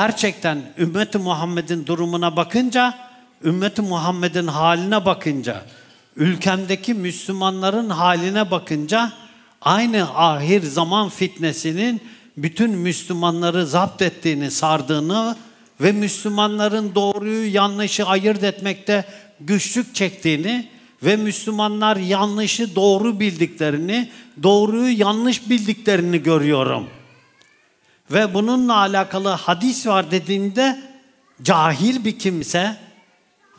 Gerçekten ümmeti Muhammed'in durumuna bakınca, ümmeti Muhammed'in haline bakınca, ülkemdeki Müslümanların haline bakınca aynı ahir zaman fitnesinin bütün Müslümanları zapt ettiğini, sardığını ve Müslümanların doğruyu yanlışı ayırt etmekte güçlük çektiğini ve Müslümanlar yanlışı doğru bildiklerini, doğruyu yanlış bildiklerini görüyorum ve bununla alakalı hadis var dediğinde cahil bir kimse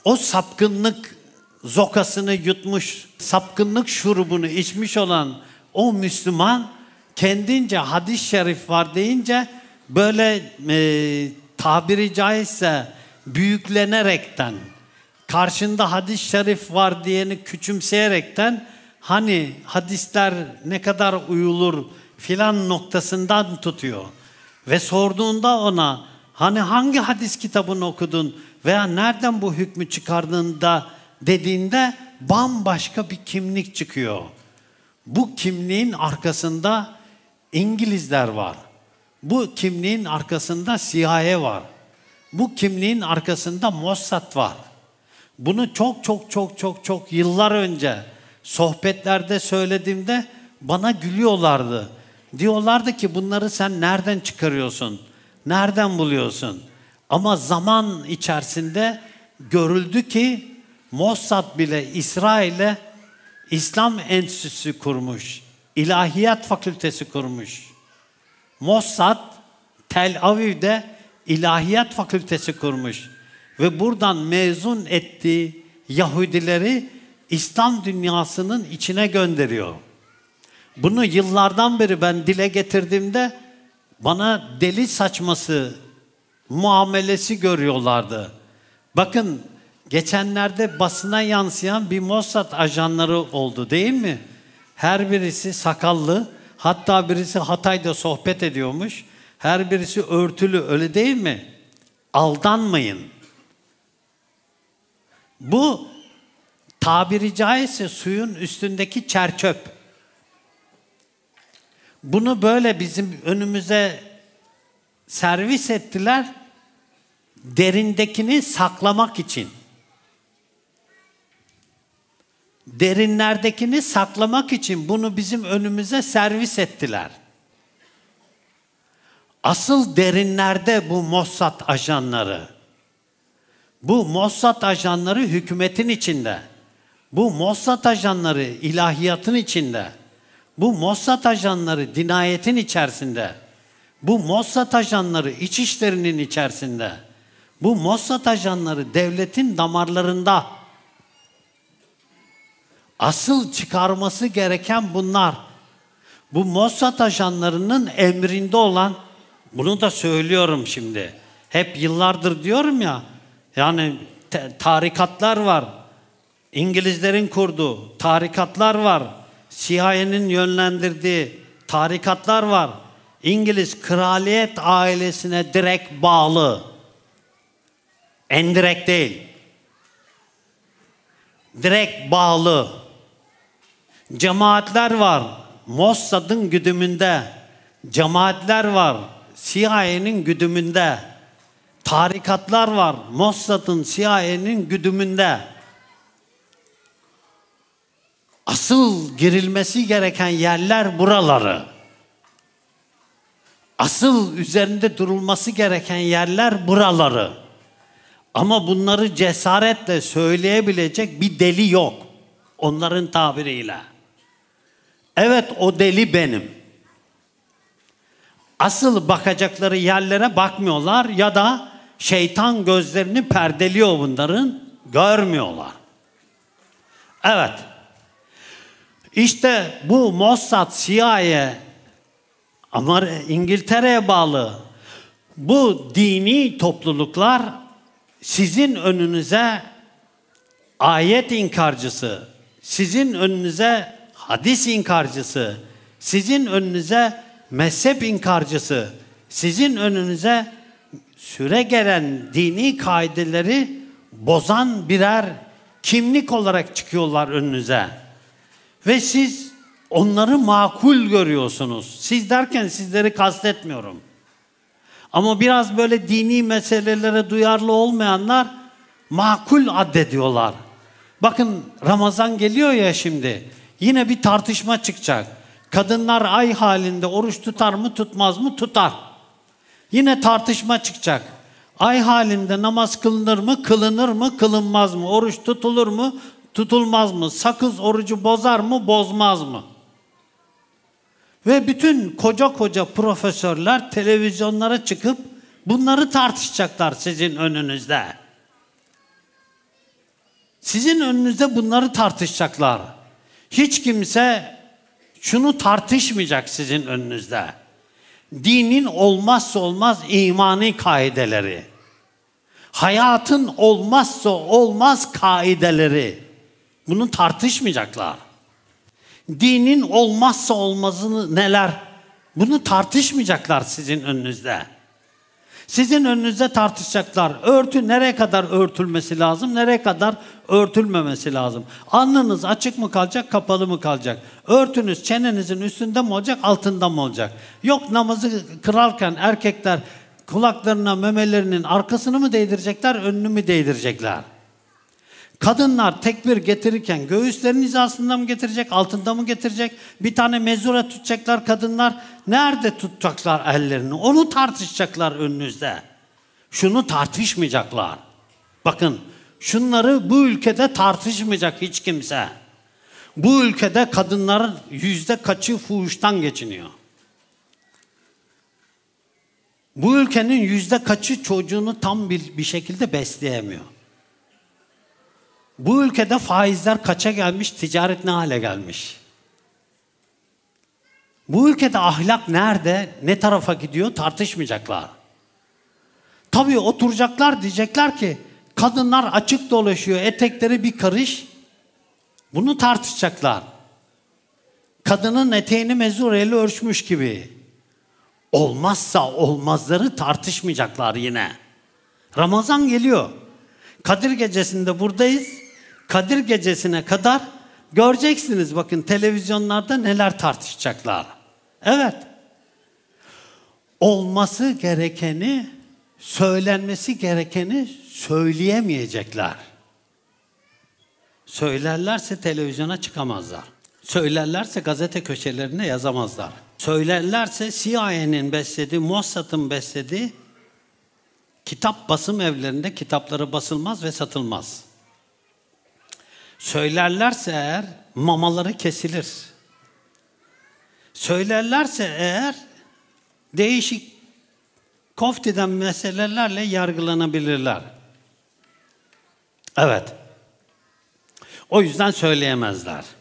o sapkınlık zokasını yutmuş, sapkınlık şurubunu içmiş olan o Müslüman kendince hadis-i şerif var deyince böyle e, tabiri caizse büyüklenerekten karşında hadis-i şerif var diyeni küçümseyerekten hani hadisler ne kadar uyulur filan noktasından tutuyor. Ve sorduğunda ona hani hangi hadis kitabını okudun veya nereden bu hükmü çıkardın da dediğinde bambaşka bir kimlik çıkıyor. Bu kimliğin arkasında İngilizler var. Bu kimliğin arkasında CIA var. Bu kimliğin arkasında Mossad var. Bunu çok çok çok çok çok yıllar önce sohbetlerde söylediğimde bana gülüyorlardı. Diyorlardı ki bunları sen nereden çıkarıyorsun? Nereden buluyorsun? Ama zaman içerisinde görüldü ki Mossad bile İsrail'e İslam Enstitüsü kurmuş. İlahiyat Fakültesi kurmuş. Mossad Tel Aviv'de İlahiyat Fakültesi kurmuş ve buradan mezun ettiği Yahudileri İslam dünyasının içine gönderiyor. Bunu yıllardan beri ben dile getirdiğimde bana deli saçması muamelesi görüyorlardı. Bakın geçenlerde basına yansıyan bir Mossad ajanları oldu değil mi? Her birisi sakallı, hatta birisi Hatay'da sohbet ediyormuş. Her birisi örtülü öyle değil mi? Aldanmayın. Bu tabiri caizse suyun üstündeki çerçöp. Bunu böyle bizim önümüze servis ettiler. Derindekini saklamak için. Derinlerdekini saklamak için bunu bizim önümüze servis ettiler. Asıl derinlerde bu Mossad ajanları. Bu Mossad ajanları hükümetin içinde. Bu Mossad ajanları ilahiyatın içinde bu Mossad ajanları dinayetin içerisinde, bu Mossad ajanları iç işlerinin içerisinde, bu Mossad ajanları devletin damarlarında. Asıl çıkarması gereken bunlar. Bu Mossad ajanlarının emrinde olan, bunu da söylüyorum şimdi. Hep yıllardır diyorum ya, yani tarikatlar var. İngilizlerin kurduğu tarikatlar var. CIA'nin yönlendirdiği tarikatlar var. İngiliz kraliyet ailesine direkt bağlı. Endirek değil. Direkt bağlı. Cemaatler var. Mossad'ın güdümünde. Cemaatler var. CIA'nin güdümünde. Tarikatlar var. Mossad'ın, CIA'nin güdümünde. Asıl girilmesi gereken yerler buraları. Asıl üzerinde durulması gereken yerler buraları. Ama bunları cesaretle söyleyebilecek bir deli yok. Onların tabiriyle. Evet o deli benim. Asıl bakacakları yerlere bakmıyorlar ya da şeytan gözlerini perdeliyor bunların. Görmüyorlar. Evet. İşte bu Mossad, CIA, İngiltere'ye bağlı bu dini topluluklar sizin önünüze ayet inkarcısı, sizin önünüze hadis inkarcısı, sizin önünüze mezhep inkarcısı, sizin önünüze süre gelen dini kaideleri bozan birer kimlik olarak çıkıyorlar önünüze.'' Ve siz onları makul görüyorsunuz. Siz derken sizleri kastetmiyorum. Ama biraz böyle dini meselelere duyarlı olmayanlar makul addediyorlar. Bakın Ramazan geliyor ya şimdi. Yine bir tartışma çıkacak. Kadınlar ay halinde oruç tutar mı tutmaz mı? Tutar. Yine tartışma çıkacak. Ay halinde namaz kılınır mı? Kılınır mı? Kılınmaz mı? Oruç tutulur mu? tutulmaz mı? Sakız orucu bozar mı, bozmaz mı? Ve bütün koca koca profesörler televizyonlara çıkıp bunları tartışacaklar sizin önünüzde. Sizin önünüzde bunları tartışacaklar. Hiç kimse şunu tartışmayacak sizin önünüzde. Dinin olmazsa olmaz imani kaideleri. Hayatın olmazsa olmaz kaideleri. Bunu tartışmayacaklar. Dinin olmazsa olmazını neler? Bunu tartışmayacaklar sizin önünüzde. Sizin önünüzde tartışacaklar. Örtü nereye kadar örtülmesi lazım, nereye kadar örtülmemesi lazım. Alnınız açık mı kalacak, kapalı mı kalacak? Örtünüz çenenizin üstünde mi olacak, altında mı olacak? Yok namazı kırarken erkekler kulaklarına memelerinin arkasını mı değdirecekler, önünü mü değdirecekler? Kadınlar tekbir getirirken göğüslerin hizasında mı getirecek, altında mı getirecek? Bir tane mezura tutacaklar kadınlar. Nerede tutacaklar ellerini? Onu tartışacaklar önünüzde. Şunu tartışmayacaklar. Bakın şunları bu ülkede tartışmayacak hiç kimse. Bu ülkede kadınların yüzde kaçı fuhuştan geçiniyor? Bu ülkenin yüzde kaçı çocuğunu tam bir, bir şekilde besleyemiyor? Bu ülkede faizler kaça gelmiş, ticaret ne hale gelmiş? Bu ülkede ahlak nerede, ne tarafa gidiyor tartışmayacaklar. Tabii oturacaklar diyecekler ki kadınlar açık dolaşıyor, etekleri bir karış. Bunu tartışacaklar. Kadının eteğini mezureyle örçmüş gibi. Olmazsa olmazları tartışmayacaklar yine. Ramazan geliyor. Kadir gecesinde buradayız. Kadir gecesine kadar göreceksiniz bakın televizyonlarda neler tartışacaklar. Evet. Olması gerekeni, söylenmesi gerekeni söyleyemeyecekler. Söylerlerse televizyona çıkamazlar. Söylerlerse gazete köşelerine yazamazlar. Söylerlerse CIA'nin beslediği, Mossad'ın beslediği kitap basım evlerinde kitapları basılmaz ve satılmaz. Söylerlerse eğer mamaları kesilir. Söylerlerse eğer değişik koftiden meselelerle yargılanabilirler. Evet. O yüzden söyleyemezler.